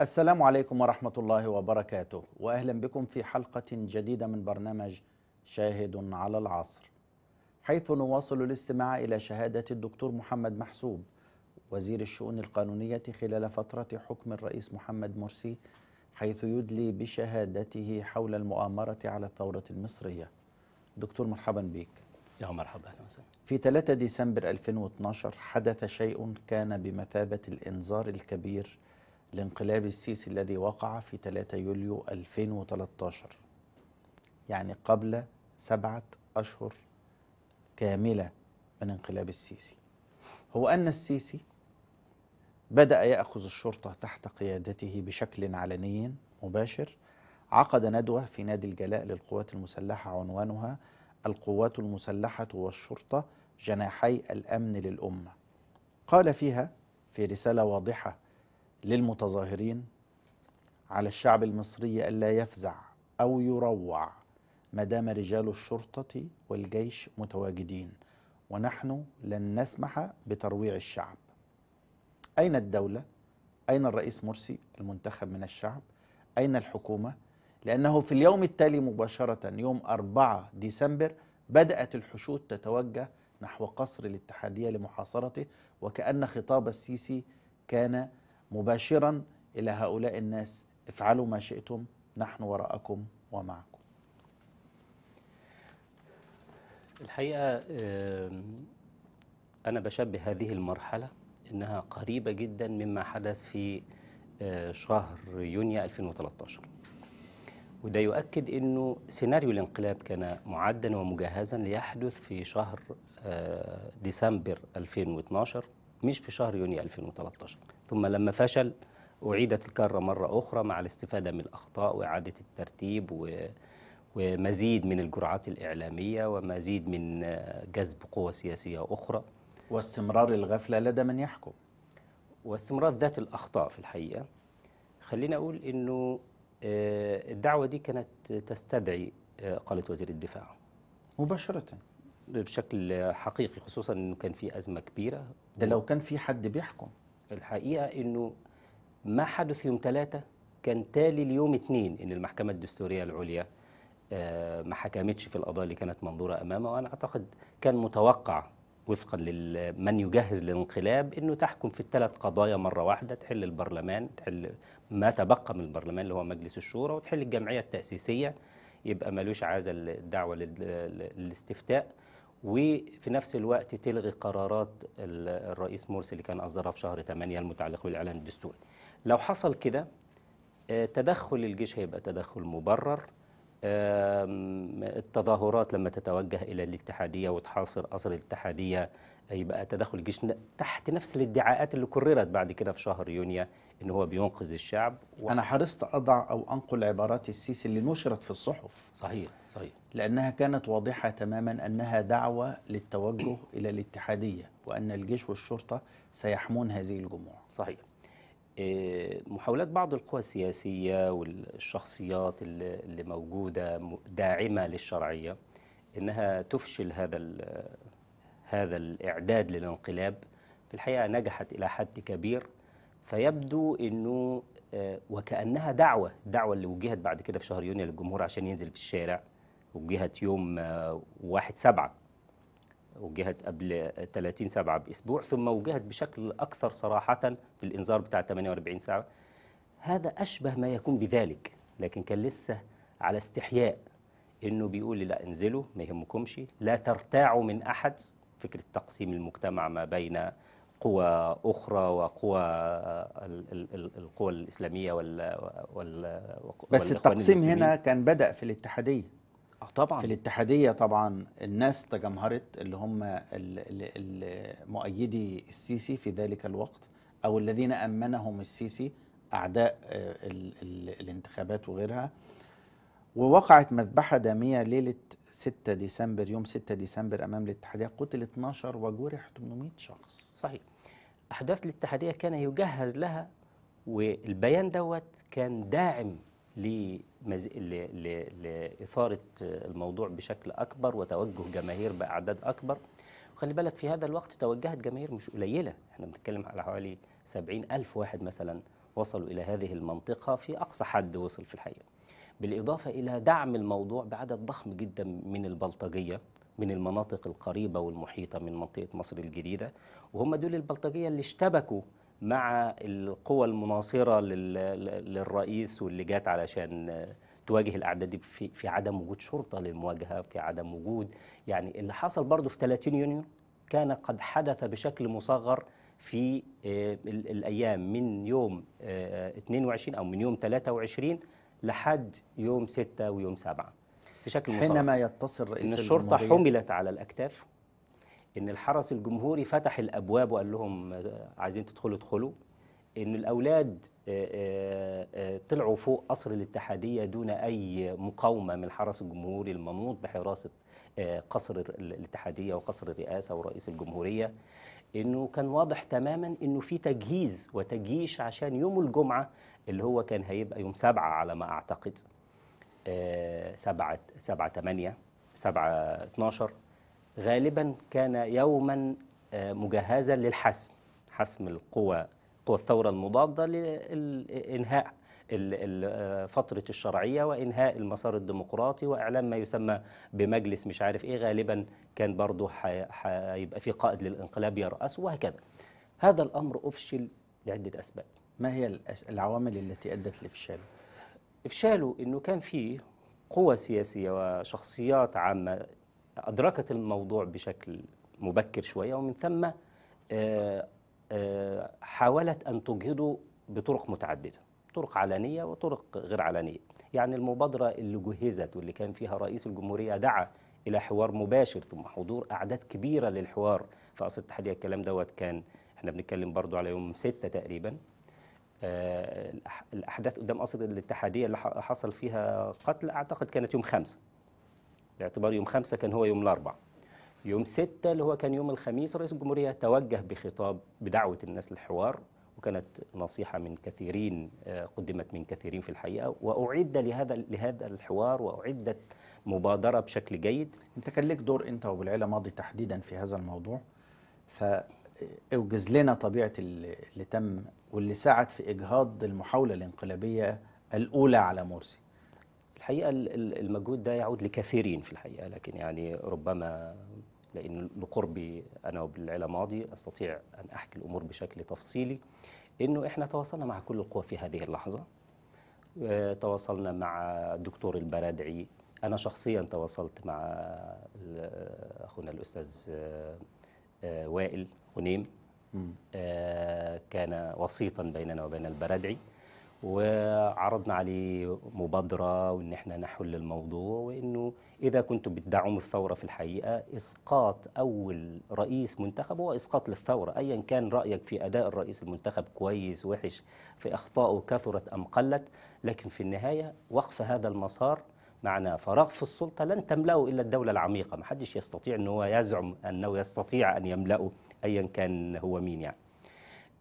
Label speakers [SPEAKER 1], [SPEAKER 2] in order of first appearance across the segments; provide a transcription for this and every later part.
[SPEAKER 1] السلام عليكم ورحمة الله وبركاته وأهلا بكم في حلقة جديدة من برنامج شاهد على العصر حيث نواصل الاستماع إلى شهادة الدكتور محمد محسوب وزير الشؤون القانونية خلال فترة حكم الرئيس محمد مرسي حيث يدلي بشهادته حول المؤامرة على الثورة المصرية دكتور مرحبا بك
[SPEAKER 2] يا مرحبا أهلا وسهلا
[SPEAKER 1] في 3 ديسمبر 2012 حدث شيء كان بمثابة الإنذار الكبير لانقلاب السيسي الذي وقع في 3 يوليو 2013 يعني قبل سبعة أشهر كاملة من انقلاب السيسي هو أن السيسي بدأ يأخذ الشرطة تحت قيادته بشكل علني مباشر عقد ندوة في نادي الجلاء للقوات المسلحة عنوانها القوات المسلحة والشرطة جناحي الأمن للأمة قال فيها في رسالة واضحة للمتظاهرين على الشعب المصري ألا يفزع أو يروع ما دام رجال الشرطة والجيش متواجدين ونحن لن نسمح بترويع الشعب أين الدولة؟ أين الرئيس مرسي المنتخب من الشعب؟ أين الحكومة؟ لأنه في اليوم التالي مباشرة يوم 4 ديسمبر بدأت الحشود تتوجه نحو قصر الاتحادية لمحاصرته وكأن خطاب السيسي كان مباشرا إلى هؤلاء الناس افعلوا ما شئتم نحن وراءكم ومعكم
[SPEAKER 2] الحقيقة أنا بشبه هذه المرحلة انها قريبه جدا مما حدث في آه، شهر يونيو 2013 وده يؤكد انه سيناريو الانقلاب كان معدا ومجهزا ليحدث في شهر آه، ديسمبر 2012 مش في شهر يونيو 2013 ثم لما فشل أعيدت الكرة مرة أخرى مع الاستفادة من الأخطاء وإعادة الترتيب و... ومزيد من الجرعات الإعلامية ومزيد من آه، جذب قوى سياسية أخرى واستمرار الغفلة لدى من يحكم واستمرار ذات الأخطاء في الحقيقة خلينا أقول أنه آه، الدعوة دي كانت تستدعي آه، قالت وزير الدفاع مباشرة بشكل حقيقي خصوصا أنه كان في أزمة كبيرة ده لو كان في حد بيحكم الحقيقة أنه ما حدث يوم ثلاثة كان تالي اليوم اثنين أن المحكمة الدستورية العليا آه، ما حكمتش في القضايا اللي كانت منظورة أمامها وأنا أعتقد كان متوقع وفقا لمن يجهز للانقلاب انه تحكم في الثلاث قضايا مره واحده تحل البرلمان تحل ما تبقى من البرلمان اللي هو مجلس الشورى وتحل الجمعيه التاسيسيه يبقى ملوش عازه الدعوه للاستفتاء وفي نفس الوقت تلغي قرارات الرئيس مرسي اللي كان اصدرها في شهر 8 المتعلق بالاعلان الدستوري. لو حصل كده آه، تدخل الجيش هيبقى تدخل مبرر التظاهرات لما تتوجه الى الاتحاديه وتحاصر قصر الاتحاديه يبقى تدخل الجيش تحت نفس الادعاءات اللي كررت بعد كده في شهر يونيو ان هو بينقذ الشعب و... انا حرصت اضع او انقل عبارات السيسي اللي نشرت في الصحف صحيح صحيح
[SPEAKER 1] لانها كانت واضحه تماما انها دعوه للتوجه الى الاتحاديه
[SPEAKER 2] وان الجيش والشرطه سيحمون هذه الجموع صحيح محاولات بعض القوى السياسية والشخصيات اللي موجودة داعمة للشرعية إنها تفشل هذا هذا الإعداد للانقلاب في الحقيقة نجحت إلى حد كبير فيبدو أنه آه، وكأنها دعوة دعوة اللي وجهت بعد كده في شهر يونيو للجمهور عشان ينزل في الشارع وجهت يوم آه، واحد سبعة وجهت قبل 30 7 باسبوع ثم وجهت بشكل اكثر صراحه في الانذار بتاع 48 ساعه هذا اشبه ما يكون بذلك لكن كان لسه على استحياء انه بيقول لا انزلوا ما يهمكمش لا ترتاعوا من احد فكره تقسيم المجتمع ما بين قوى اخرى وقوى القوى الاسلاميه وال, وال... بس التقسيم هنا
[SPEAKER 1] كان بدا في الاتحاديه اه طبعا في الاتحاديه طبعا الناس تجمهرت اللي هم مؤيدي السيسي في ذلك الوقت او الذين امنهم السيسي اعداء الـ آه، الـ الانتخابات وغيرها ووقعت مذبحه داميه ليله 6 ديسمبر يوم 6 ديسمبر امام الاتحاديه قتل 12 وجرح
[SPEAKER 2] 800 شخص صحيح احداث الاتحاديه كان يجهز لها والبيان دوت كان داعم لإثارة الموضوع بشكل أكبر وتوجه جماهير بأعداد أكبر وخلي بالك في هذا الوقت توجهت جماهير مش قليلة احنا بنتكلم على حوالي سبعين ألف واحد مثلا وصلوا إلى هذه المنطقة في أقصى حد وصل في الحقيقة بالإضافة إلى دعم الموضوع بعدد ضخم جدا من البلطجية من المناطق القريبة والمحيطة من منطقة مصر الجديدة وهم دول البلطجية اللي اشتبكوا مع القوى المناصره للرئيس واللي جات علشان تواجه الاعداد دي في, عدم وجود شرطه للمواجهه في عدم وجود يعني اللي حصل برضه في 30 يونيو كان قد حدث بشكل مصغر في آه، الايام من يوم 22 آه، او من يوم 23 لحد يوم 6 ويوم 7
[SPEAKER 1] بشكل مصغر حينما يتصل رئيس ان الشرطه حملت
[SPEAKER 2] على الاكتاف ان الحرس الجمهوري فتح الابواب وقال لهم آه، عايزين تدخلوا ادخلوا ان الاولاد آه، آه، طلعوا فوق قصر الاتحاديه دون اي مقاومه من الحرس الجمهوري المنوط بحراسه قصر الاتحاديه وقصر الرئاسه ورئيس الجمهوريه انه كان واضح تماما انه في تجهيز وتجيش عشان يوم الجمعه اللي هو كان هيبقى يوم سبعة على ما اعتقد سبعة سبعة 8 سبعة 12 غالبا كان يوما آه، مجهزا للحسم حسم القوى قوى الثورة المضادة لإنهاء آه، فترة الشرعية وإنهاء المسار الديمقراطي وإعلام ما يسمى بمجلس مش عارف إيه غالبا كان برضه هيبقى في قائد للإنقلاب يرأسه وهكذا هذا الأمر أفشل لعدة أسباب ما هي العوامل التي أدت لإفشاله؟ إفشاله إنه كان فيه قوى سياسية وشخصيات عامة أدركت الموضوع بشكل مبكر شوية ومن ثم آه، آه، حاولت أن تجهده بطرق متعددة طرق علنية وطرق غير علنية يعني المبادرة اللي جهزت واللي كان فيها رئيس الجمهورية دعا إلى حوار مباشر ثم حضور أعداد كبيرة للحوار في قصر الاتحادية الكلام دوت كان احنا بنتكلم برضو على يوم ستة تقريبا آه، الأحداث قدام قصر الاتحادية اللي حصل فيها قتل أعتقد كانت يوم خمسة باعتبار يوم خمسة كان هو يوم الأربعاء يوم ستة اللي هو كان يوم الخميس رئيس الجمهورية توجه بخطاب بدعوة الناس للحوار وكانت نصيحة من كثيرين آه، قدمت من كثيرين في الحقيقة وأعد لهذا لهذا الحوار وأعدت مبادرة بشكل جيد أنت كان لك دور أنت وبالعيلة ماضي تحديدا في هذا الموضوع
[SPEAKER 1] فأوجز آه، لنا طبيعة اللي تم واللي ساعد في إجهاض المحاولة
[SPEAKER 2] الانقلابية الأولى على مرسي الحقيقه المجهود ده يعود لكثيرين في الحقيقه لكن يعني ربما لان لقربي انا وبالعيله ماضي استطيع ان احكي الامور بشكل تفصيلي انه احنا تواصلنا مع كل القوى في هذه اللحظه آه، تواصلنا مع الدكتور البرادعي انا شخصيا تواصلت مع اخونا الاستاذ آه، آه، وائل غنيم كان وسيطا بيننا وبين البرادعي وعرضنا عليه مبادرة وإن إحنا نحل الموضوع وإنه إذا كنتم بتدعموا الثورة في الحقيقة إسقاط أول رئيس منتخب هو إسقاط للثورة أيا كان رأيك في أداء الرئيس المنتخب كويس وحش في أخطائه كثرت أم قلت لكن في النهاية وقف هذا المسار معناه فراغ في السلطة لن تملأه إلا الدولة العميقة ما حدش يستطيع أن هو يزعم أنه يستطيع أن يملأه أيا كان هو مين يعني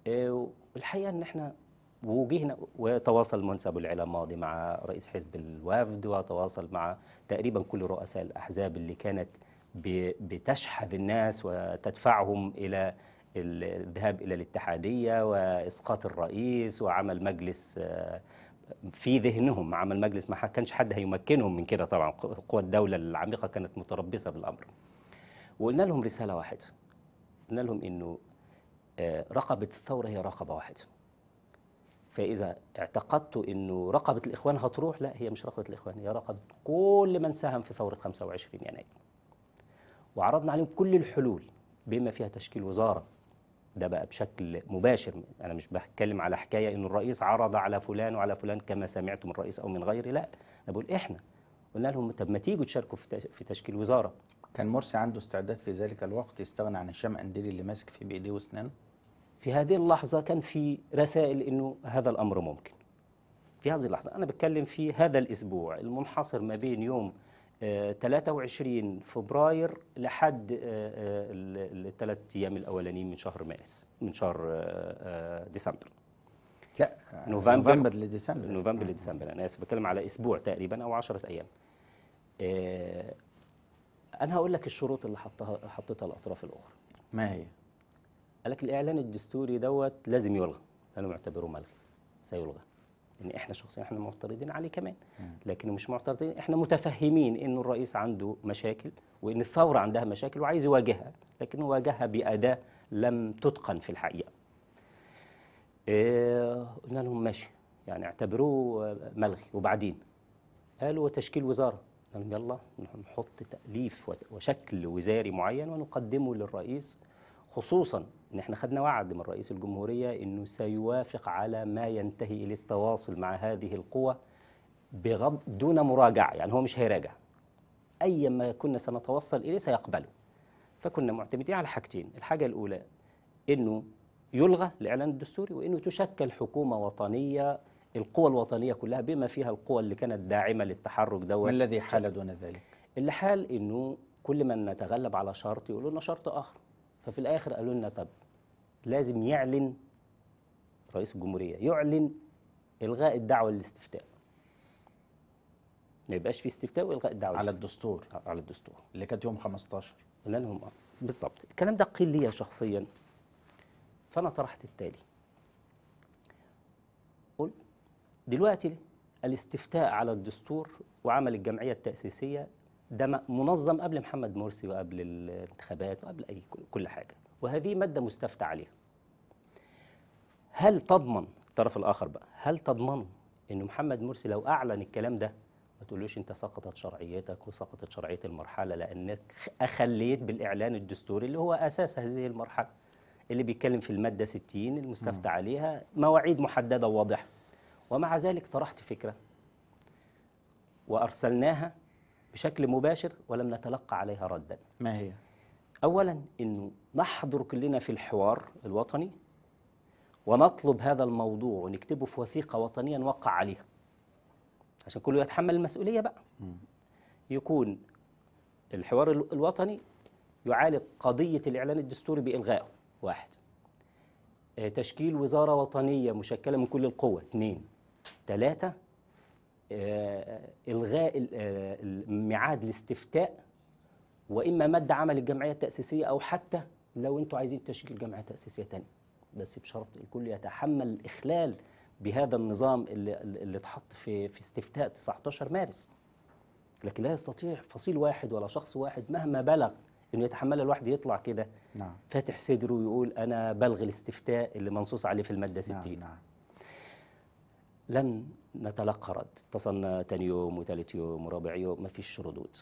[SPEAKER 2] إيه، الحقيقة أن إحنا وجهنا وتواصل منسب العلا الماضي مع رئيس حزب الوفد وتواصل مع تقريبا كل رؤساء الأحزاب اللي كانت بتشحذ الناس وتدفعهم إلى الذهاب إلى الاتحادية وإسقاط الرئيس وعمل مجلس في ذهنهم عمل مجلس ما كانش حد هيمكنهم من كده طبعا قوى الدولة العميقة كانت متربصة بالأمر وقلنا لهم رسالة واحدة قلنا لهم إنه آه، رقبة الثورة هي رقبة واحدة فإذا اعتقدت أنه رقبة الإخوان هتروح لا هي مش رقبة الإخوان هي رقبة كل من ساهم في ثورة 25 يناير وعرضنا عليهم كل الحلول بما فيها تشكيل وزارة ده بقى بشكل مباشر أنا مش بتكلم على حكاية أنه الرئيس عرض على فلان وعلى فلان كما سمعت من الرئيس أو من غيره لا أنا بقول إحنا قلنا لهم طب ما تيجوا تشاركوا في تشكيل وزارة كان مرسي عنده استعداد في ذلك الوقت يستغنى عن هشام أنديري اللي ماسك في بإيديه وأسنانه في هذه اللحظة كان في رسائل أنه هذا الأمر ممكن في هذه اللحظة أنا بتكلم في هذا الأسبوع المنحصر ما بين يوم 23 آه، فبراير لحد آه، آه، الثلاث أيام الأولانيين من شهر مارس من شهر ديسمبر لا نوفمبر, نوفمبر لديسمبر نوفمبر لديسمبر أنا آسف بتكلم على أسبوع تقريبا أو 10 أيام أنا هقول لك الشروط اللي حطها حطيتها الأطراف الأخرى ما هي؟ لكن الاعلان الدستوري دوت لازم يلغى انا معتبره ملغي سيلغى ان يعني احنا شخصيا احنا معترضين عليه كمان لكن مش معترضين احنا متفهمين ان الرئيس عنده مشاكل وان الثوره عندها مشاكل وعايز يواجهها لكن واجهها باداه لم تتقن في الحقيقه إيه قلنا لهم ماشي يعني اعتبروه ملغي وبعدين قالوا تشكيل وزاره قال لهم يلا نحط تاليف وشكل وزاري معين ونقدمه للرئيس خصوصا ان احنا خدنا وعد من رئيس الجمهوريه انه سيوافق على ما ينتهي الى التواصل مع هذه القوى بغض دون مراجعه يعني هو مش هيراجع ايا ما كنا سنتوصل اليه سيقبله فكنا معتمدين على حاجتين الحاجه الاولى انه يلغى الاعلان الدستوري وانه تشكل حكومه وطنيه القوى الوطنيه كلها بما فيها القوى اللي كانت داعمه للتحرك دوت ما الذي حال دون ذلك اللي حال انه كل من نتغلب على شرط يقولوا لنا شرط اخر ففي الاخر قالوا لنا طب لازم يعلن رئيس الجمهوريه يعلن الغاء الدعوه للاستفتاء ما يبقاش في استفتاء والغاء الدعوه على الدستور آه، على الدستور اللي كانت يوم 15 اللي هم بالظبط الكلام ده قيل لي شخصيا فانا طرحت التالي قلت دلوقتي الاستفتاء على الدستور وعمل الجمعيه التاسيسيه ده منظم قبل محمد مرسي وقبل الانتخابات وقبل أي كل حاجة وهذه مادة مستفتى عليها هل تضمن الطرف الآخر بقى هل تضمن أن محمد مرسي لو أعلن الكلام ده ما تقولوش أنت سقطت شرعيتك وسقطت شرعية المرحلة لأنك أخليت بالإعلان الدستوري اللي هو أساس هذه المرحلة اللي بيتكلم في المادة 60 المستفتى عليها مواعيد محددة وواضحة ومع ذلك طرحت فكرة وأرسلناها بشكل مباشر ولم نتلقى عليها ردا ما هي اولا انه نحضر كلنا في الحوار الوطني ونطلب هذا الموضوع ونكتبه في وثيقه وطنيه نوقع عليها عشان كله يتحمل المسؤوليه بقى يكون الحوار الوطني يعالج قضيه الاعلان الدستوري بالغائه واحد آه، تشكيل وزاره وطنيه مشكله من كل القوى اثنين ثلاثه آه، الغاء آه، ميعاد الاستفتاء واما مد عمل الجمعيه التاسيسيه او حتى لو انتوا عايزين تشكيل جمعيه تاسيسيه ثانيه بس بشرط الكل يتحمل الاخلال بهذا النظام اللي, اللي اتحط في في استفتاء 19 مارس لكن لا يستطيع فصيل واحد ولا شخص واحد مهما بلغ انه يتحملها الواحد يطلع كده نعم. فاتح صدره ويقول انا بلغ الاستفتاء اللي منصوص عليه في الماده 60 نعم. نعم. لن نتلقى رد اتصلنا ثاني يوم وثالث يوم ورابع يوم ما فيش ردود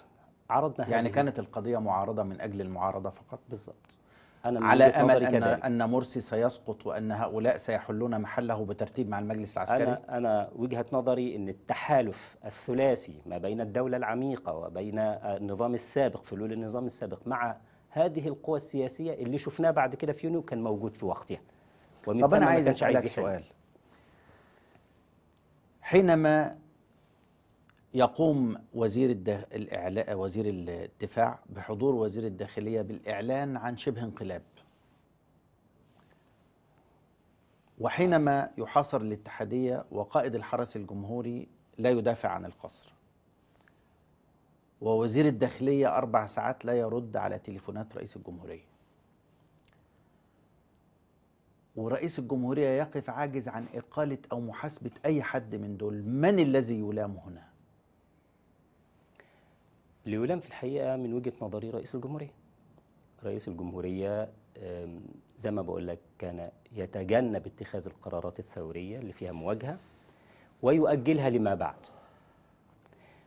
[SPEAKER 2] عرضنا يعني كانت
[SPEAKER 1] القضية معارضة من أجل المعارضة فقط بالضبط أنا من على أمل أن, كذلك. أن مرسي سيسقط وأن هؤلاء سيحلون محله بترتيب مع المجلس العسكري أنا,
[SPEAKER 2] أنا وجهة نظري أن التحالف الثلاثي ما بين الدولة العميقة وبين النظام السابق فلول النظام السابق مع هذه القوى السياسية اللي شفناه بعد كده في يونيو كان موجود في وقتها ومن طب أنا عايز أسألك سؤال
[SPEAKER 1] حينما يقوم وزير الإعلاء وزير الدفاع بحضور وزير الداخلية بالإعلان عن شبه انقلاب وحينما يحاصر الاتحادية وقائد الحرس الجمهوري لا يدافع عن القصر ووزير الداخلية أربع ساعات لا يرد على تليفونات رئيس الجمهورية ورئيس الجمهورية يقف عاجز عن إقالة أو محاسبة أي حد من دول من الذي يلام هنا؟
[SPEAKER 2] اللي يلام في الحقيقة من وجهة نظري رئيس الجمهورية رئيس الجمهورية زي ما بقول لك كان يتجنب اتخاذ القرارات الثورية اللي فيها مواجهة ويؤجلها لما بعد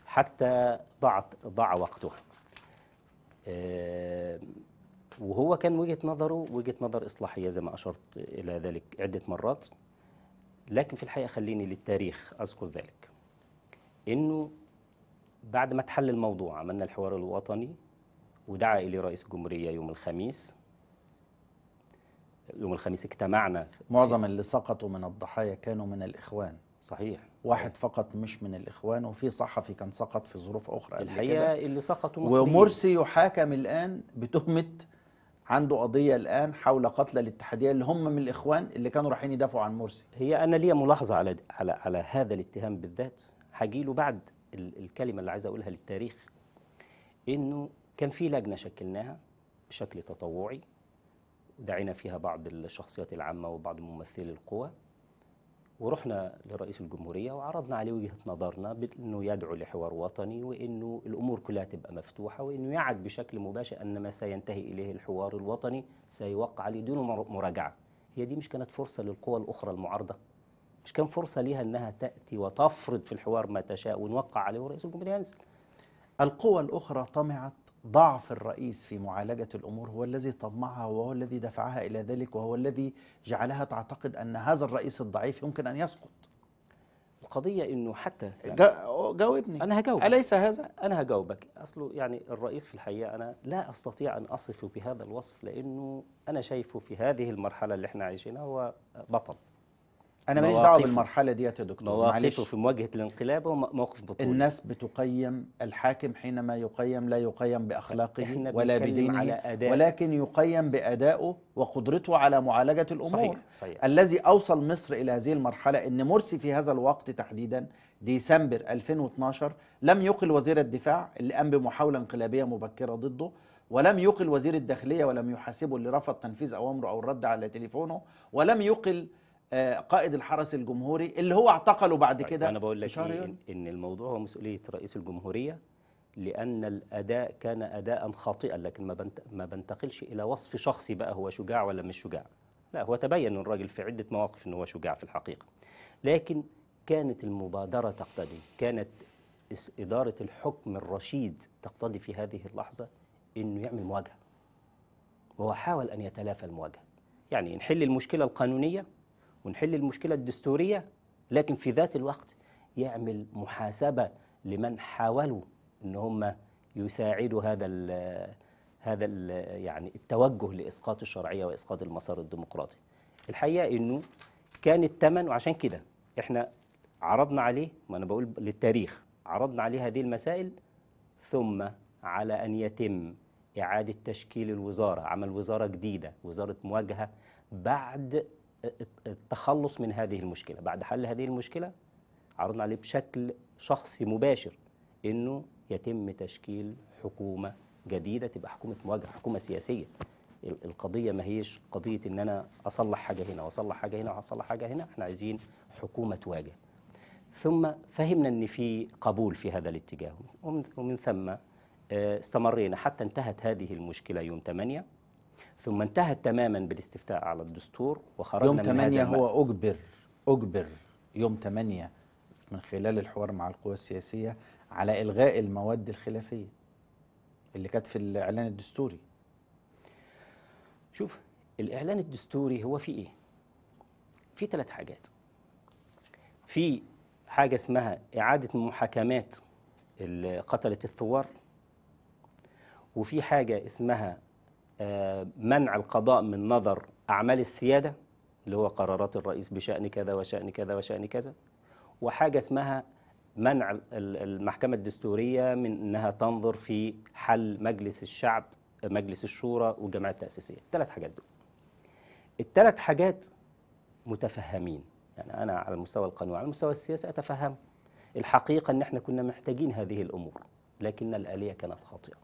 [SPEAKER 2] حتى ضاعت ضاع وقتها وهو كان وجهه نظره وجهه نظر اصلاحيه زي ما اشرت الى ذلك عده مرات لكن في الحقيقه خليني للتاريخ اذكر ذلك انه بعد ما اتحل الموضوع عملنا الحوار الوطني ودعا الي رئيس الجمهوريه يوم الخميس يوم الخميس اجتمعنا
[SPEAKER 1] معظم اللي سقطوا من الضحايا كانوا من الاخوان صحيح واحد فقط مش من الاخوان وفي صحفي كان سقط في ظروف اخرى الحقيقه اللي سقطوا مصريين ومرسي يحاكم الان بتهمه عنده قضيه الان حول قتل الاتحاديه اللي هم من الاخوان اللي كانوا رايحين يدافعوا عن مرسي
[SPEAKER 2] هي انا ليا ملاحظه على على على هذا الاتهام بالذات له بعد الكلمه اللي عايز اقولها للتاريخ انه كان في لجنه شكلناها بشكل تطوعي دعينا فيها بعض الشخصيات العامه وبعض ممثلي القوى ورحنا لرئيس الجمهورية وعرضنا عليه وجهة نظرنا بأنه يدعو لحوار وطني وأنه الأمور كلها تبقى مفتوحة وأنه يعد بشكل مباشر أن ما سينتهي إليه الحوار الوطني سيوقع عليه دون مراجعة هي دي مش كانت فرصة للقوى الأخرى المعارضة مش كان فرصة ليها أنها تأتي وتفرض في الحوار ما تشاء ونوقع عليه ورئيس الجمهورية ينزل القوى
[SPEAKER 1] الأخرى طمعت ضعف الرئيس في معالجة الأمور هو الذي طمعها وهو الذي دفعها إلى ذلك وهو الذي جعلها تعتقد أن هذا الرئيس الضعيف يمكن أن يسقط
[SPEAKER 2] القضية إنه حتى يعني جاوبني أنا هجاوبك أليس هذا؟ أنا هجاوبك أصله يعني الرئيس في الحقيقة أنا لا أستطيع أن أصفه بهذا الوصف لأنه أنا شايفه في هذه المرحلة اللي إحنا عايشينها هو بطل انا ماليش دعوه بالمرحله ديت يا دكتور مواقفه في مواجهه الانقلاب هو موقف بطولي الناس
[SPEAKER 1] بتقيم الحاكم حينما يقيم لا يقيم باخلاقه ولا بدينه على ولكن يقيم بادائه وقدرته على معالجه الامور صحيح. صحيح. الذي اوصل مصر الى هذه المرحله ان مرسي في هذا الوقت تحديدا ديسمبر 2012 لم يقل وزير الدفاع اللي قام بمحاوله انقلابيه مبكره ضده ولم يقل وزير الداخليه ولم يحاسبه اللي رفض تنفيذ اوامره او الرد على تليفونه ولم يقل آه، قائد الحرس الجمهوري اللي هو اعتقله بعد طيب، كده انا بقول لك إيه، إن,
[SPEAKER 2] ان الموضوع هو مسؤوليه رئيس الجمهوريه لان الاداء كان اداء خاطئا لكن ما ما بنتقلش الى وصف شخصي بقى هو شجاع ولا مش شجاع لا هو تبين الراجل في عده مواقف ان هو شجاع في الحقيقه لكن كانت المبادره تقتضي كانت اداره الحكم الرشيد تقتضي في هذه اللحظه انه يعمل مواجهه وهو حاول ان يتلافى المواجهه يعني نحل المشكله القانونيه ونحل المشكله الدستوريه لكن في ذات الوقت يعمل محاسبه لمن حاولوا ان هم يساعدوا هذا الـ هذا الـ يعني التوجه لاسقاط الشرعيه واسقاط المسار الديمقراطي. الحقيقه انه كان الثمن وعشان كده احنا عرضنا عليه ما انا بقول للتاريخ عرضنا عليه هذه المسائل ثم على ان يتم اعاده تشكيل الوزاره، عمل وزاره جديده، وزاره مواجهه بعد التخلص من هذه المشكله بعد حل هذه المشكله عرضنا عليه بشكل شخصي مباشر انه يتم تشكيل حكومه جديده تبقى حكومه مواجهه حكومه سياسيه القضيه ما هيش قضيه ان انا اصلح حاجه هنا واصلح حاجه هنا واصلح حاجه هنا احنا عايزين حكومه تواجه ثم فهمنا ان في قبول في هذا الاتجاه ومن ثم آه، استمرينا حتى انتهت هذه المشكله يوم 8 ثم انتهت تماما بالاستفتاء على الدستور وخرجنا يوم 8 هو
[SPEAKER 1] أجبر أجبر يوم 8 من خلال الحوار مع القوى السياسية على إلغاء المواد الخلافية
[SPEAKER 2] اللي كانت في الإعلان الدستوري شوف الإعلان الدستوري هو في إيه؟ في ثلاث حاجات في حاجة اسمها إعادة محاكمات اللي قتلت الثوار وفي حاجة اسمها منع القضاء من نظر أعمال السيادة اللي هو قرارات الرئيس بشأن كذا وشأن كذا وشأن كذا وحاجة اسمها منع المحكمة الدستورية من أنها تنظر في حل مجلس الشعب مجلس الشورى والجماعة التأسيسية الثلاث حاجات دول الثلاث حاجات متفهمين يعني أنا على المستوى القانوني على المستوى السياسي أتفهم الحقيقة أن احنا كنا محتاجين هذه الأمور لكن الآلية كانت خاطئة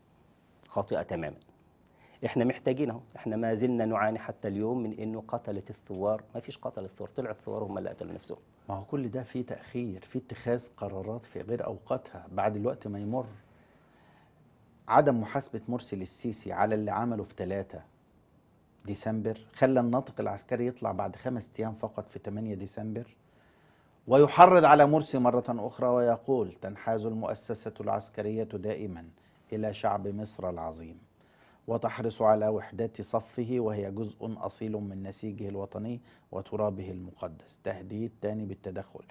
[SPEAKER 2] خاطئة تماما احنا محتاجينها احنا ما زلنا نعاني حتى اليوم من انه قتله الثوار ما فيش قتل الثوار طلع الثوار هم اللي قتلوا نفسهم ما هو كل ده في تاخير في اتخاذ قرارات في غير اوقاتها بعد الوقت ما يمر
[SPEAKER 1] عدم محاسبه مرسي للسيسي على اللي عمله في 3 ديسمبر خلى الناطق العسكري يطلع بعد خمس ايام فقط في 8 ديسمبر ويحرض على مرسي مرة أخرى ويقول تنحاز المؤسسة العسكرية دائما إلى شعب مصر العظيم وتحرص على وحدة صفه وهي جزء أصيل من نسيجه الوطني وترابه المقدس تهديد تاني بالتدخل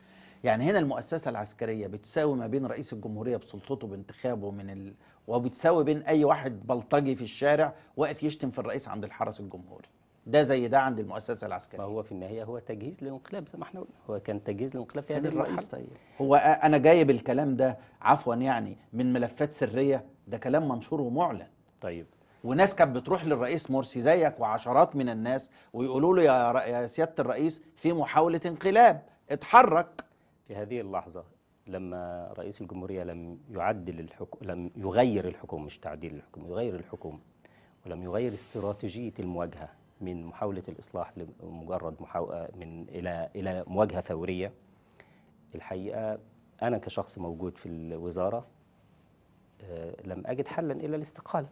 [SPEAKER 1] يعني هنا المؤسسة العسكرية بتساوي ما بين رئيس الجمهورية بسلطته بانتخابه من ال... وبتساوي بين أي واحد بلطجي في الشارع واقف يشتم في الرئيس عند الحرس الجمهوري ده
[SPEAKER 2] زي ده عند المؤسسه العسكريه ما هو في النهايه هو تجهيز لانقلاب زي ما احنا قلنا هو كان تجهيز لانقلاب في هذه الرئيس طيب
[SPEAKER 1] هو انا جايب الكلام ده عفوا يعني من ملفات سريه ده كلام منشور ومعلن طيب وناس كانت بتروح للرئيس مرسي زيك وعشرات من الناس ويقولوا له يا, يا سياده الرئيس في محاوله انقلاب اتحرك
[SPEAKER 2] في هذه اللحظه لما رئيس الجمهوريه لم يعدل الحكم لم يغير الحكم مش تعديل الحكم يغير الحكم ولم يغير استراتيجيه المواجهه من محاوله الاصلاح لمجرد محاو... من الى الى مواجهه ثوريه الحقيقه انا كشخص موجود في الوزاره آه، لم اجد حلا الا الاستقاله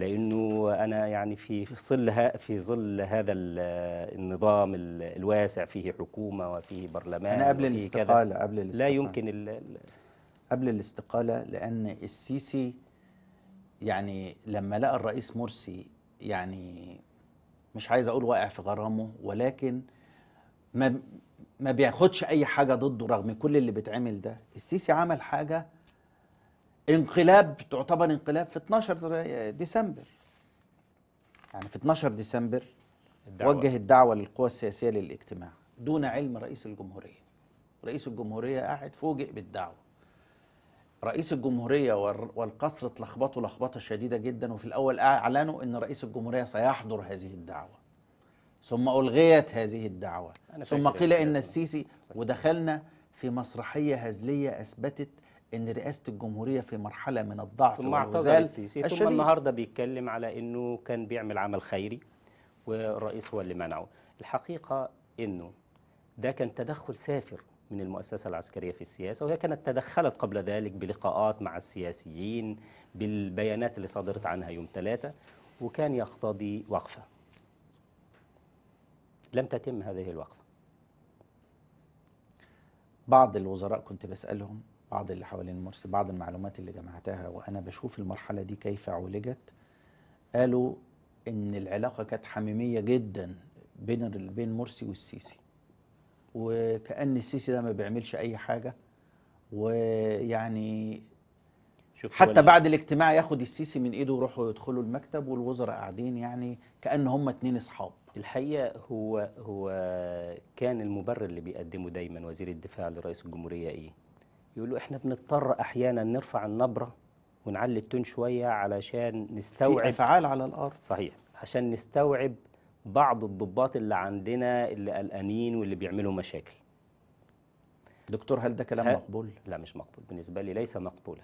[SPEAKER 2] لانه انا يعني في ظل في ظل هذا النظام الواسع فيه حكومه وفيه برلمان انا قبل الاستقاله كذا. قبل الاستقاله لا يمكن الـ الـ
[SPEAKER 1] قبل الاستقاله لان السيسي يعني لما لقى الرئيس مرسي يعني مش عايز اقول واقع في غرامه ولكن ما ما بياخدش اي حاجه ضده رغم كل اللي بيتعمل ده السيسي عمل حاجه انقلاب تعتبر انقلاب في 12 ديسمبر يعني في 12 ديسمبر الدعوة. وجه الدعوة للقوى السياسية للاجتماع دون علم رئيس الجمهورية رئيس الجمهورية قاعد فوجئ بالدعوة رئيس الجمهورية والقصر اتلخبطوا لخبطة شديدة جدا وفي الأول أعلنوا أن رئيس الجمهورية سيحضر هذه الدعوة ثم ألغيت هذه الدعوة ثم قيل أن السيسي ودخلنا في مسرحية هزلية أثبتت ان رئاسه الجمهوريه في مرحله من
[SPEAKER 2] الضعف ثم اعتذر السيسي ثم النهارده بيتكلم على انه كان بيعمل عمل خيري والرئيس هو اللي منعه الحقيقه انه ده كان تدخل سافر من المؤسسة العسكرية في السياسة وهي كانت تدخلت قبل ذلك بلقاءات مع السياسيين بالبيانات اللي صدرت عنها يوم ثلاثة وكان يقتضي وقفة لم تتم هذه الوقفة
[SPEAKER 1] بعض الوزراء كنت بسألهم بعض اللي حوالين مرسي بعض المعلومات اللي جمعتها وانا بشوف المرحله دي كيف عولجت قالوا ان العلاقه كانت حميميه جدا بين بين مرسي والسيسي وكان السيسي ده ما بيعملش اي حاجه ويعني شوف حتى بعد الاجتماع ياخد السيسي من ايده ويروحوا يدخلوا المكتب والوزراء قاعدين يعني كان هم
[SPEAKER 2] اتنين اصحاب الحقيقه هو هو كان المبرر اللي بيقدمه دايما وزير الدفاع لرئيس الجمهوريه ايه يقولوا احنا بنضطر احيانا نرفع النبره ونعلي التون شويه علشان نستوعب في افعال على الارض صحيح عشان نستوعب بعض الضباط اللي عندنا اللي قلقانين واللي بيعملوا مشاكل دكتور هل ده كلام ها. مقبول لا مش مقبول بالنسبه لي ليس مقبولا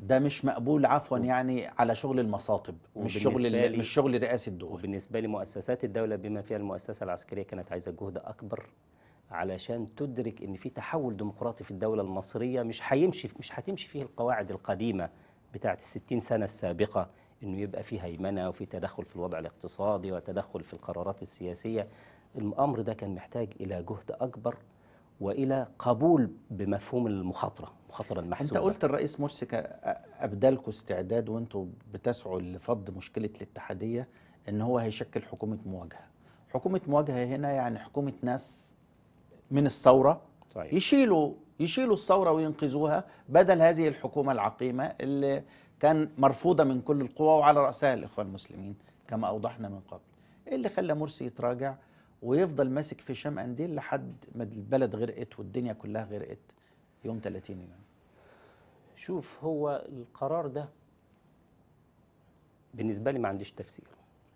[SPEAKER 2] ده مش
[SPEAKER 1] مقبول عفوا يعني على شغل المصاطب
[SPEAKER 2] مش شغل مش شغل رئاسه الدول وبالنسبه لمؤسسات الدوله بما فيها المؤسسه العسكريه كانت عايزه جهد اكبر علشان تدرك ان في تحول ديمقراطي في الدوله المصريه مش هيمشي مش هتمشي فيه القواعد القديمه بتاعه ال سنه السابقه انه يبقى في هيمنه وفي تدخل في الوضع الاقتصادي وتدخل في القرارات السياسيه الامر ده كان محتاج الى جهد اكبر والى قبول بمفهوم المخاطره المخاطره المحسوبه انت قلت الرئيس مرسي
[SPEAKER 1] ابدالكم استعداد وانتم بتسعوا لفض مشكله الاتحاديه ان هو هيشكل حكومه مواجهه حكومه مواجهه هنا يعني حكومه ناس من الثورة طيب. يشيلوا يشيلوا الثورة وينقذوها بدل هذه الحكومة العقيمة اللي كان مرفوضة من كل القوى وعلى رأسها الإخوان المسلمين كما أوضحنا من قبل إيه اللي خلى مرسي يتراجع ويفضل ماسك في شام أنديل لحد ما البلد غرقت والدنيا كلها غرقت يوم 30 يونيو
[SPEAKER 2] شوف هو القرار ده بالنسبة لي ما عنديش تفسير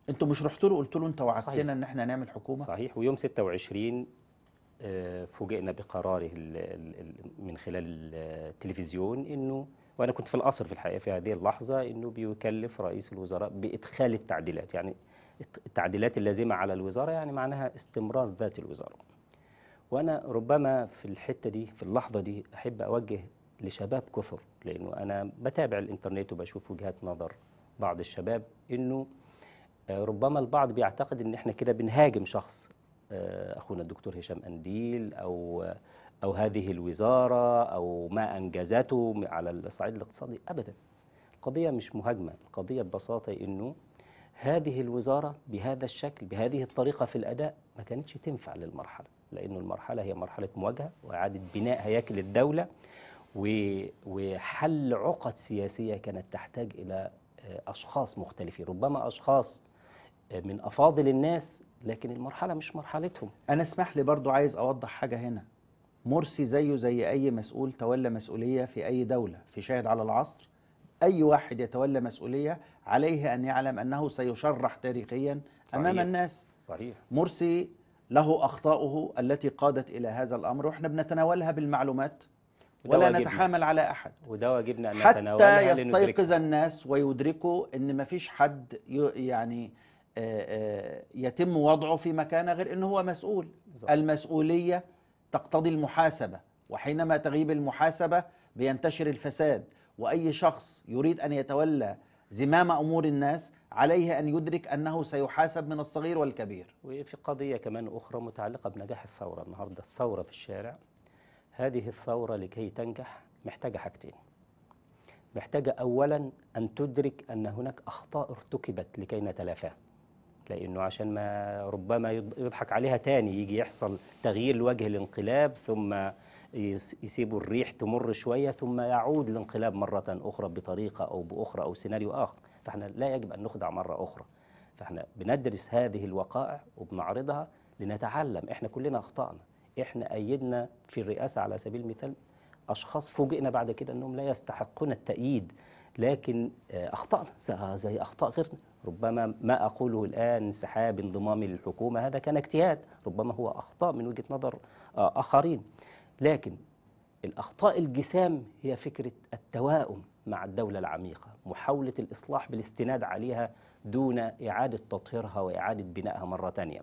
[SPEAKER 1] انتوا مش رحتوا له قلتوا له انت وعدتنا ان احنا نعمل
[SPEAKER 2] حكومه صحيح ويوم 26 فوجئنا بقراره من خلال التلفزيون انه وانا كنت في القصر في الحقيقه في هذه اللحظه انه بيكلف رئيس الوزراء بادخال التعديلات يعني التعديلات اللازمه على الوزاره يعني معناها استمرار ذات الوزاره. وانا ربما في الحته دي في اللحظه دي احب اوجه لشباب كثر لانه انا بتابع الانترنت وبشوف وجهات نظر بعض الشباب انه آه، ربما البعض بيعتقد ان احنا كده بنهاجم شخص آه، اخونا الدكتور هشام انديل او او هذه الوزاره او ما انجزته على الصعيد الاقتصادي ابدا القضيه مش مهاجمه القضيه ببساطه انه هذه الوزاره بهذا الشكل بهذه الطريقه في الاداء ما كانتش تنفع للمرحله لانه المرحله هي مرحله مواجهه واعاده بناء هياكل الدوله وحل عقد سياسيه كانت تحتاج الى آه، اشخاص مختلفين ربما اشخاص آه، من افاضل الناس لكن المرحله مش مرحلتهم انا اسمح لي برضو عايز اوضح حاجه هنا
[SPEAKER 1] مرسي زيه زي اي مسؤول تولى مسؤوليه في اي دوله في شاهد على العصر اي واحد يتولى مسؤوليه عليه ان يعلم انه سيشرح تاريخيا صحيح. امام الناس صحيح مرسي له اخطاؤه التي قادت الى هذا الامر واحنا بنتناولها بالمعلومات
[SPEAKER 2] ولا واجبنا. نتحامل على احد وده واجبنا ان نتناولها حتى يستيقظ
[SPEAKER 1] الناس ويدركوا ان مفيش حد يعني آه، آه، يتم وضعه في مكانه غير أنه هو مسؤول بالزبط. المسؤولية تقتضي المحاسبة وحينما تغيب المحاسبة بينتشر الفساد وأي شخص يريد أن يتولى زمام أمور الناس عليه أن يدرك أنه سيحاسب من الصغير
[SPEAKER 2] والكبير وفي قضية كمان أخرى متعلقة بنجاح الثورة النهاردة الثورة في الشارع هذه الثورة لكي تنجح محتاجة حاجتين محتاجة أولا أن تدرك أن هناك أخطاء ارتكبت لكي نتلافاها لأنه عشان ما ربما يضحك عليها تاني يجي يحصل تغيير لوجه الانقلاب ثم يسيبوا الريح تمر شوية ثم يعود الانقلاب مرة أخرى بطريقة أو بأخرى أو سيناريو آخر فإحنا لا يجب أن نخدع مرة أخرى فإحنا بندرس هذه الوقائع وبنعرضها لنتعلم إحنا كلنا أخطأنا إحنا أيدنا في الرئاسة على سبيل المثال أشخاص فوجئنا بعد كده أنهم لا يستحقون التأييد لكن آه، أخطأنا زي أخطاء غيرنا ربما ما أقوله الآن انسحاب انضمامي للحكومة هذا كان اجتهاد ربما هو أخطاء من وجهة نظر آه، آخرين لكن الأخطاء الجسام هي فكرة التواؤم مع الدولة العميقة محاولة الإصلاح بالاستناد عليها دون إعادة تطهيرها وإعادة بنائها مرة ثانيه